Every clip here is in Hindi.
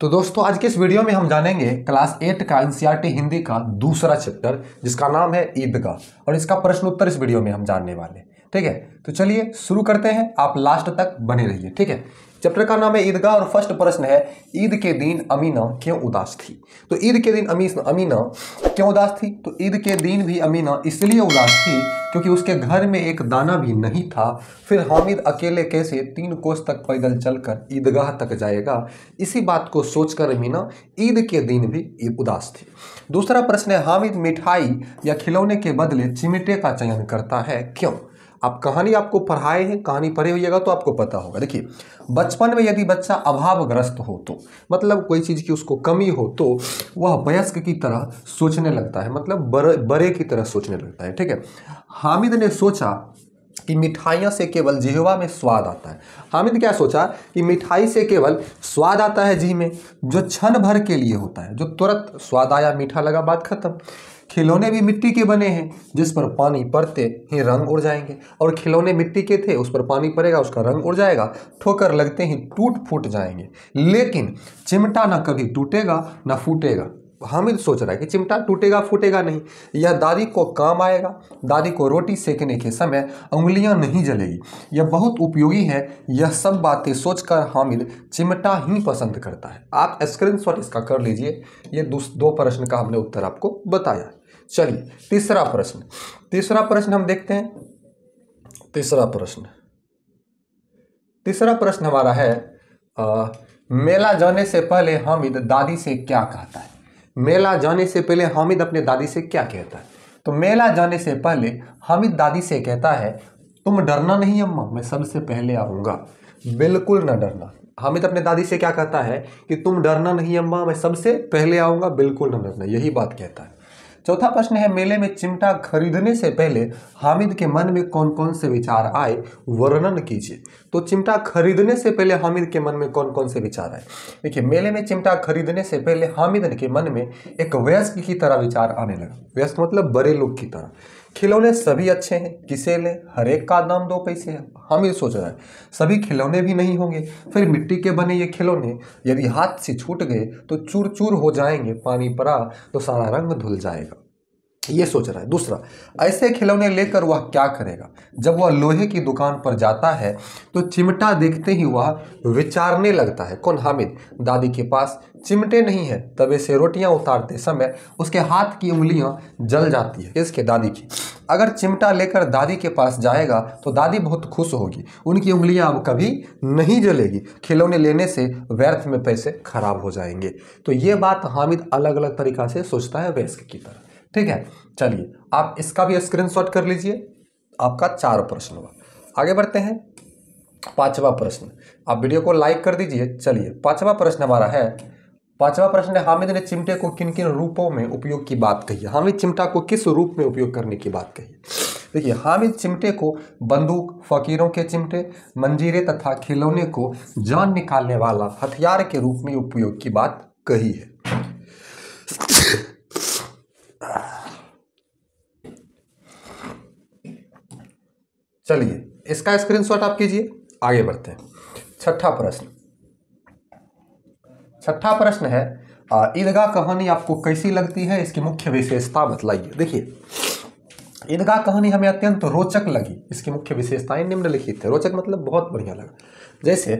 तो दोस्तों आज के इस वीडियो में हम जानेंगे क्लास एट का एनसीईआरटी e हिंदी का दूसरा चैप्टर जिसका नाम है ईदगाह और इसका प्रश्न उत्तर इस वीडियो में हम जानने वाले ठीक है तो चलिए शुरू करते हैं आप लास्ट तक बने रहिए ठीक है चैप्टर का नाम है ईदगाह और फर्स्ट प्रश्न है ईद के दिन अमीना क्यों उदास थी तो ईद के दिन अमी अमीना क्यों उदास थी तो ईद के दिन भी अमीना इसलिए उदास थी क्योंकि उसके घर में एक दाना भी नहीं था फिर हामिद अकेले कैसे तीन कोस तक पैदल चलकर ईदगाह तक जाएगा इसी बात को सोचकर अमीना ईद के दिन भी उदास थी दूसरा प्रश्न है हामिद मिठाई या खिलौने के बदले चिमटे का चयन करता है क्यों आप कहानी आपको पढ़ाए हैं कहानी पढ़े होइएगा तो आपको पता होगा देखिए बचपन में यदि बच्चा अभावग्रस्त हो तो मतलब कोई चीज़ की उसको कमी हो तो वह वयस्क की तरह सोचने लगता है मतलब बड़े बड़े की तरह सोचने लगता है ठीक है हामिद ने सोचा कि मिठाइयों से केवल जिहवा में स्वाद आता है हामिद क्या सोचा कि मिठाई से केवल स्वाद आता है जी में जो क्षण भर के लिए होता है जो तुरंत स्वाद आया मीठा लगा बात खत्म खिलौने भी मिट्टी के बने हैं जिस पर पानी पड़ते ही रंग उड़ जाएंगे और खिलौने मिट्टी के थे उस पर पानी पड़ेगा उसका रंग उड़ जाएगा ठोकर लगते ही टूट फूट जाएंगे लेकिन चिमटा ना कभी टूटेगा ना फूटेगा हामिद हाँ। सोच रहा है कि चिमटा टूटेगा फूटेगा नहीं यह दादी को काम आएगा दादी को रोटी सेकने के समय उंगलियां नहीं जलेगी यह बहुत उपयोगी है यह सब बातें सोचकर हामिद चिमटा ही पसंद करता है आप स्क्रीनशॉट इसका कर लीजिए यह दो प्रश्न का हमने उत्तर आपको बताया चलिए तीसरा प्रश्न तीसरा प्रश्न हम देखते हैं तीसरा प्रश्न तीसरा प्रश्न हमारा है आ, मेला जाने से पहले हामिद दादी से क्या कहता है मेला जाने से पहले हामिद अपने दादी से क्या कहता है तो मेला जाने से पहले हामिद दादी से कहता है तुम डरना नहीं अम्मा मैं सबसे पहले आऊँगा बिल्कुल ना डरना हामिद अपने दादी से क्या कहता है कि तुम डरना नहीं अम्मा मैं सबसे पहले आऊँगा बिल्कुल ना डरना यही बात कहता है चौथा प्रश्न है मेले में चिमटा खरीदने से पहले हामिद के मन में कौन कौन से विचार आए वर्णन कीजिए तो चिमटा खरीदने से पहले हामिद के मन में कौन कौन से विचार आए देखिए मेले में चिमटा खरीदने से पहले हामिद के मन में एक वयस्क की तरह विचार आने लगा व्यस्क मतलब बड़े लोग की तरह खिलौने सभी अच्छे हैं किसे लें हर एक का दाम दो पैसे है हम ये सोच रहे हैं सभी खिलौने भी नहीं होंगे फिर मिट्टी के बने ये खिलौने यदि हाथ से छूट गए तो चूर चूर हो जाएंगे पानी परा तो सारा रंग धुल जाएगा ये सोच रहा है दूसरा ऐसे खिलौने लेकर वह क्या करेगा जब वह लोहे की दुकान पर जाता है तो चिमटा देखते ही वह विचारने लगता है कौन हामिद दादी के पास चिमटे नहीं है तवे से रोटियां उतारते समय उसके हाथ की उंगलियां जल जाती है इसके दादी की अगर चिमटा लेकर दादी के पास जाएगा तो दादी बहुत खुश होगी उनकी उंगलियां अब कभी नहीं जलेगी खिलौने लेने से व्यर्थ में पैसे खराब हो जाएंगे तो ये बात हामिद अलग अलग तरीका से सोचता है वैस्क की तरह ठीक है चलिए आप इसका भी स्क्रीनशॉट कर लीजिए आपका चार प्रश्न हुआ आगे बढ़ते हैं पांचवा प्रश्न आप वीडियो को लाइक कर दीजिए चलिए पांचवा प्रश्न हमारा है पांचवा प्रश्न है हामिद ने चिमटे को किन किन रूपों में उपयोग की बात कही हामिद चिमटा को किस रूप में उपयोग करने की बात कही देखिए हामिद चिमटे को बंदूक फकीरों के चिमटे मंजीरे तथा खिलौने को जान निकालने वाला हथियार के रूप में उपयोग की बात कही है चलिए इसका स्क्रीनशॉट आप कीजिए आगे बढ़ते हैं छठा प्रश्न छठा प्रश्न है ईदगाह कहानी आपको कैसी लगती है इसकी मुख्य विशेषता बतलाइए देखिए ईदगाह कहानी हमें अत्यंत रोचक लगी इसकी मुख्य विशेषताएं निम्नलिखित है रोचक मतलब बहुत बढ़िया लगा जैसे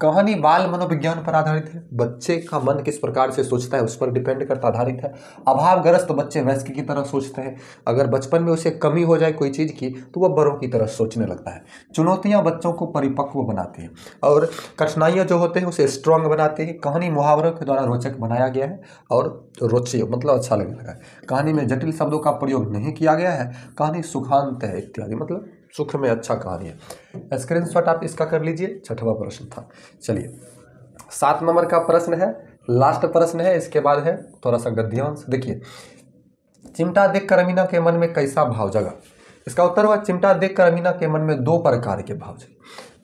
कहानी बाल मनोविज्ञान पर आधारित है बच्चे का मन किस प्रकार से सोचता है उस पर डिपेंड करता आधारित है अभावग्रस्त तो बच्चे वयस्क की तरह सोचते हैं अगर बचपन में उसे कमी हो जाए कोई चीज़ की तो वह बड़ों की तरह सोचने लगता है चुनौतियाँ बच्चों को परिपक्व बनाती हैं और कठिनाइयाँ जो होते हैं उसे स्ट्रांग बनाती है कहानी मुहावरों के द्वारा रोचक बनाया गया है और रोचिय मतलब अच्छा लगने लगा है कहानी में जटिल शब्दों का प्रयोग नहीं किया गया है कहानी सुखांत है इत्यादि मतलब सुख में अच्छा कार्य है स्क्रीन शॉट आप इसका कर लीजिए छठवा प्रश्न था चलिए सात नंबर का प्रश्न है लास्ट प्रश्न है इसके बाद है थोड़ा सा गद्यांश देखिए चिमटा देखकर अमीना के मन में कैसा भाव जगा इसका उत्तर हुआ चिमटा देखकर अमीना के मन में दो प्रकार के भाव जगे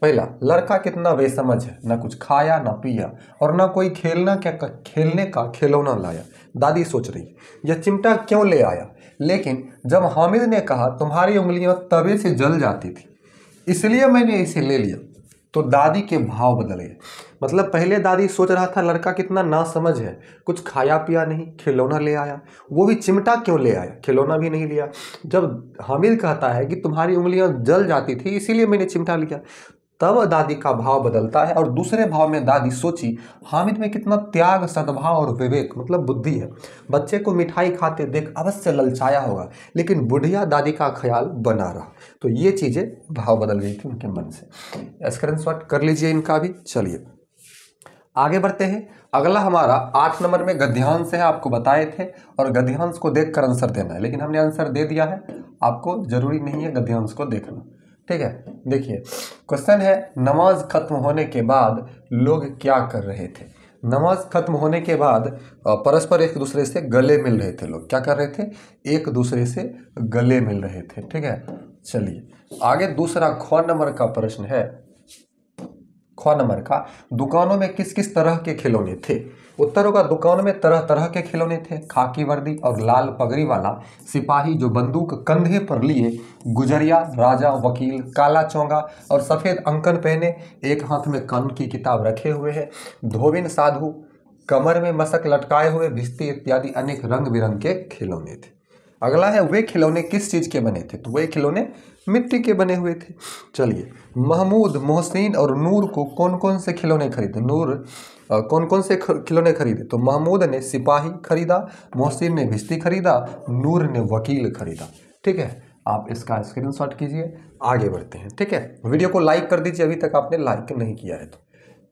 पहला लड़का कितना बेसमझ है ना कुछ खाया ना पिया और ना कोई खेलना क्या खेलने का खिलौना लाया दादी सोच रही यह चिमटा क्यों ले आया लेकिन जब हामिद ने कहा तुम्हारी उंगलियां तवे से जल जाती थी इसलिए मैंने इसे ले लिया तो दादी के भाव बदल गए मतलब पहले दादी सोच रहा था लड़का कितना ना समझ है कुछ खाया पिया नहीं खिलौना ले आया वो भी चिमटा क्यों ले आया खिलौना भी नहीं लिया जब हामिद कहता है कि तुम्हारी उंगलियां जल जाती थी इसीलिए मैंने चिमटा लिया तब दादी का भाव बदलता है और दूसरे भाव में दादी सोची हामिद में कितना त्याग सद्भाव और विवेक मतलब बुद्धि है बच्चे को मिठाई खाते देख अवश्य ललचाया होगा लेकिन बुढ़िया दादी का ख्याल बना रहा तो ये चीज़ें भाव बदल गई थी उनके मन से स्क्रीन शॉट कर लीजिए इनका भी चलिए आगे बढ़ते हैं अगला हमारा आठ नंबर में गद्यांश है आपको बताए थे और गद्यांश को देख आंसर देना है लेकिन हमने आंसर दे दिया है आपको जरूरी नहीं है गद्यांश को देखना ठीक है देखिए क्वेश्चन है नमाज ख़त्म होने के बाद लोग क्या कर रहे थे नमाज खत्म होने के बाद परस्पर एक दूसरे से गले मिल रहे थे लोग क्या कर रहे थे एक दूसरे से गले मिल रहे थे ठीक है चलिए आगे दूसरा ख नंबर का प्रश्न है ख नंबर का दुकानों में किस किस तरह के खिलौने थे उत्तर होगा दुकान में तरह तरह के खिलौने थे खाकी वर्दी और लाल पगड़ी वाला सिपाही जो बंदूक कंधे पर लिए गुजरिया राजा वकील काला चौंगा और सफ़ेद अंकन पहने एक हाथ में कानून की किताब रखे हुए है धोबिन साधु कमर में मशक लटकाए हुए भिस्ती इत्यादि अनेक रंग बिरंग के खिलौने थे अगला है वे खिलौने किस चीज़ के बने थे तो वे खिलौने मिट्टी के बने हुए थे चलिए महमूद मोहसिन और नूर को कौन कौन से खिलौने खरीदे नूर आ, कौन कौन से खिलौने खरीदे तो महमूद ने सिपाही खरीदा मोहसिन ने भिस्ती खरीदा नूर ने वकील खरीदा ठीक है आप इसका स्क्रीनशॉट कीजिए आगे बढ़ते हैं ठीक है वीडियो को लाइक कर दीजिए अभी तक आपने लाइक नहीं किया है तो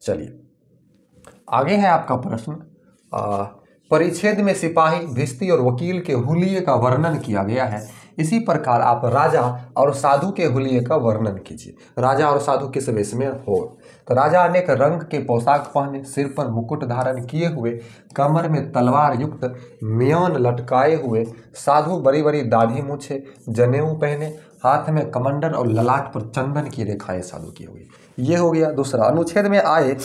चलिए आगे है आपका प्रश्न परिच्छेद में सिपाही भिस्ती और वकील के हुलिये का वर्णन किया गया है इसी प्रकार आप राजा और साधु के हुलिये का वर्णन कीजिए राजा और साधु किस वेश में हो तो राजा अनेक रंग के पोशाक पहने सिर पर मुकुट धारण किए हुए कमर में तलवार युक्त म्यान लटकाए हुए साधु बड़ी बड़ी दाढ़ी मूछे जनेऊ पहने हाथ में कमंडल और ललाट पर चंदन की रेखाएं साधु की हुई ये हो गया दूसरा अनुच्छेद में आए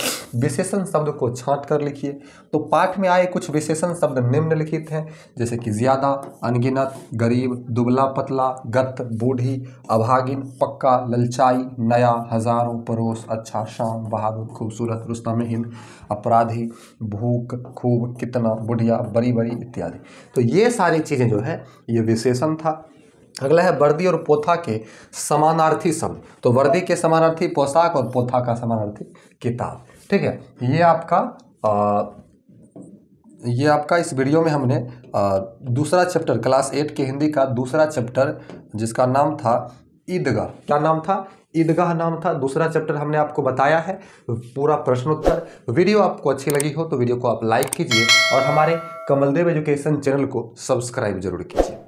विशेषण शब्द को छांट कर लिखिए तो पाठ में आए कुछ विशेषण शब्द निम्नलिखित हैं जैसे कि ज़्यादा अनगिनत गरीब दुबला पतला गत बूढ़ी अभागिन पक्का ललचाई नया हजारों परोस अच्छा शाम बहादुर खूबसूरत रुस्तम हिंद अपराधी भूख खूब कितना बुढ़िया बड़ी बड़ी इत्यादि तो ये सारी चीज़ें जो है ये विशेषण था अगला है वर्दी और पोथा के समानार्थी शब्द तो वर्दी के समानार्थी पोशाक और पोथा का समानार्थी किताब ठीक है ये आपका आ, ये आपका इस वीडियो में हमने आ, दूसरा चैप्टर क्लास एट के हिंदी का दूसरा चैप्टर जिसका नाम था ईदगाह क्या नाम था ईदगाह नाम था दूसरा चैप्टर हमने आपको बताया है पूरा प्रश्नोत्तर वीडियो आपको अच्छी लगी हो तो वीडियो को आप लाइक कीजिए और हमारे कमलदेव एजुकेशन चैनल को सब्सक्राइब जरूर कीजिए